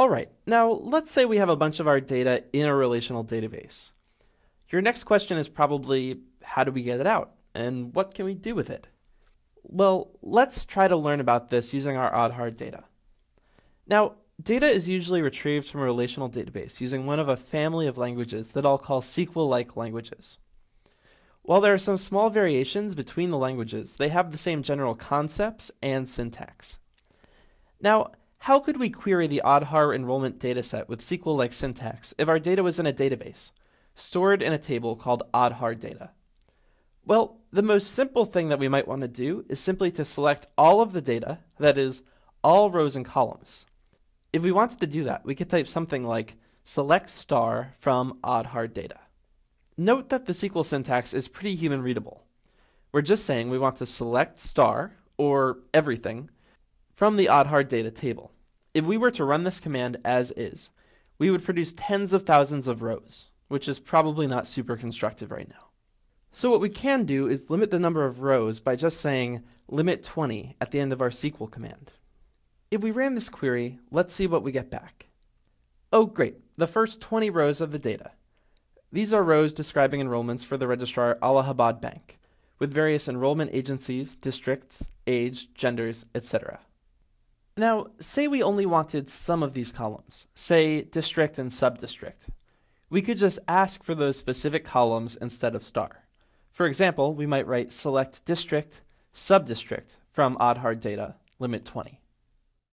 All right, now let's say we have a bunch of our data in a relational database. Your next question is probably, how do we get it out? And what can we do with it? Well, let's try to learn about this using our odd-hard data. Now, data is usually retrieved from a relational database using one of a family of languages that I'll call SQL-like languages. While there are some small variations between the languages, they have the same general concepts and syntax. Now, how could we query the Aadhaar enrollment dataset with SQL-like syntax if our data was in a database, stored in a table called Aadhaar data? Well, the most simple thing that we might want to do is simply to select all of the data, that is, all rows and columns. If we wanted to do that, we could type something like select star from Aadhaar data. Note that the SQL syntax is pretty human readable. We're just saying we want to select star, or everything, from the Aadhar data table. If we were to run this command as is, we would produce tens of thousands of rows, which is probably not super constructive right now. So what we can do is limit the number of rows by just saying limit 20 at the end of our SQL command. If we ran this query, let's see what we get back. Oh great, the first 20 rows of the data. These are rows describing enrollments for the registrar Allahabad Bank, with various enrollment agencies, districts, age, genders, etc. Now, say we only wanted some of these columns, say district and subdistrict. We could just ask for those specific columns instead of star. For example, we might write select district, subdistrict from odd hard data, limit 20.